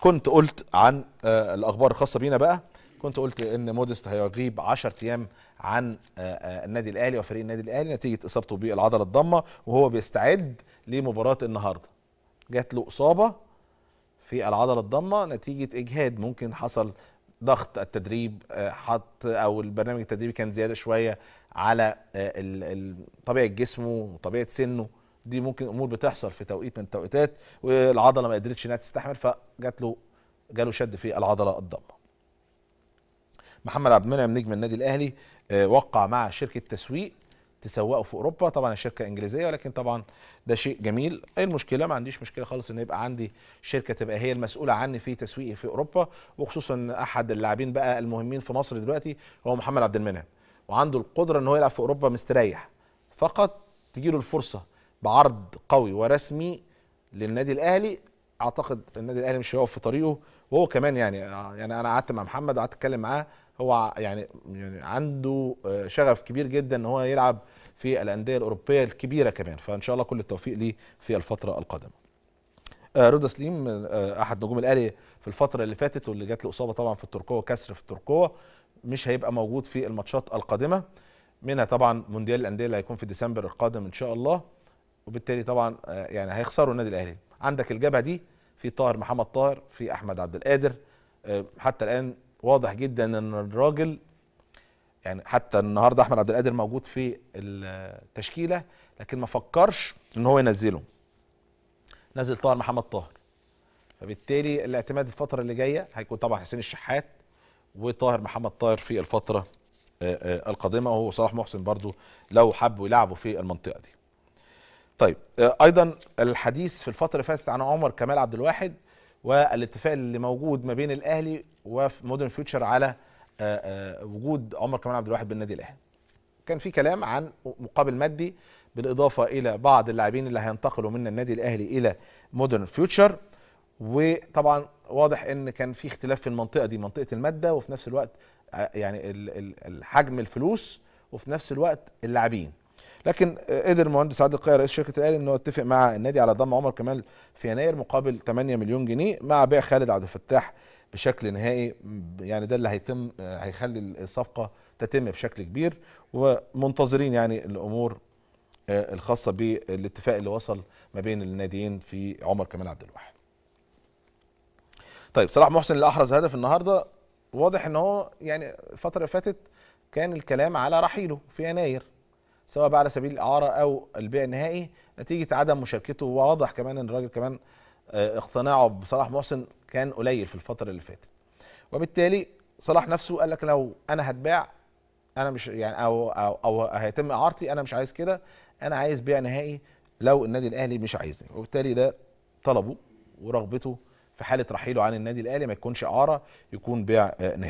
كنت قلت عن آه، الاخبار الخاصه بينا بقى كنت قلت ان مودست هيغيب 10 ايام عن آه، آه، النادي الاهلي وفريق النادي الاهلي نتيجه اصابته بالعضله الضمه وهو بيستعد لمباراه النهارده جات له اصابه في العضله الضمه نتيجه اجهاد ممكن حصل ضغط التدريب حط او البرنامج التدريبي كان زياده شويه على طبيعه جسمه وطبيعه سنه دي ممكن امور بتحصل في توقيت من التوقيتات والعضله ما قدرتش انها تستحمل فجات له جاله شد في العضله الضمه محمد عبد المنعم نجم النادي الاهلي آه، وقع مع شركه تسويق تسوقه في اوروبا طبعا الشركه انجليزيه ولكن طبعا ده شيء جميل ايه المشكله ما عنديش مشكله خالص ان يبقى عندي شركه تبقى هي المسؤوله عني في تسويقي في اوروبا وخصوصا احد اللاعبين بقى المهمين في مصر دلوقتي هو محمد عبد المنعم وعنده القدره ان هو يلعب في اوروبا مستريح فقط تجيله الفرصه بعرض قوي ورسمي للنادي الاهلي اعتقد النادي الاهلي مش هيقف في طريقه وهو كمان يعني يعني انا قعدت مع محمد قعدت اتكلم معاه هو يعني يعني عنده آه، شغف كبير جدا ان هو يلعب في الانديه الاوروبيه الكبيره كمان فان شاء الله كل التوفيق ليه في الفتره القادمه. آه، رضا سليم آه، احد نجوم الاهلي في الفتره اللي فاتت واللي جات له اصابه طبعا في التركوه كسر في التركوه مش هيبقى موجود في الماتشات القادمه منها طبعا مونديال الانديه اللي هيكون في ديسمبر القادم ان شاء الله وبالتالي طبعا آه، يعني هيخسروا النادي الاهلي عندك الجبهه دي في طاهر محمد طاهر في احمد عبد القادر آه، حتى الان واضح جدا ان الراجل يعني حتى النهارده احمد عبد القادر موجود في التشكيله لكن ما فكرش ان هو ينزله نزل طاهر محمد طاهر فبالتالي الاعتماد الفتره اللي جايه هيكون طبعا حسين الشحات وطاهر محمد طاهر في الفتره آه، القادمه وهو صلاح محسن برضو لو حبوا يلعبوا في المنطقه دي طيب آه، ايضا الحديث في الفتره اللي فاتت عن عمر كمال عبد الواحد والاتفاق اللي موجود ما بين الاهلي ومودرن فيوتشر على آه، آه، وجود عمر كمال عبد الواحد بالنادي الاهلي كان في كلام عن مقابل مادي بالاضافه الى بعض اللاعبين اللي هينتقلوا من النادي الاهلي الى مودرن فيوتشر وطبعا واضح ان كان في اختلاف في المنطقه دي منطقه الماده وفي نفس الوقت يعني الحجم الفلوس وفي نفس الوقت اللاعبين لكن قدر المهندس عادل القاهره رئيس شركه الاهلي ان هو اتفق مع النادي على ضم عمر كمال في يناير مقابل 8 مليون جنيه مع بيع خالد عبد الفتاح بشكل نهائي يعني ده اللي هيتم هيخلي الصفقه تتم بشكل كبير ومنتظرين يعني الامور آه، الخاصه بالاتفاق اللي وصل ما بين الناديين في عمر كمال عبد الواحد. طيب صلاح محسن اللي احرز هدف النهارده واضح ان هو يعني الفتره اللي فاتت كان الكلام على رحيله في يناير سواء بقى على سبيل الاعاره او البيع النهائي نتيجه عدم مشاركته واضح كمان ان الراجل كمان آه، اقتناعه بصلاح محسن كان قليل في الفتره اللي فاتت وبالتالي صلاح نفسه قال لك لو انا هتباع انا مش يعني او او, أو هيتم اعارتي انا مش عايز كده انا عايز بيع نهائي لو النادي الاهلي مش عايزني وبالتالي ده طلبه ورغبته في حاله رحيله عن النادي الاهلي ما يكونش اعاره يكون بيع آه، نهائي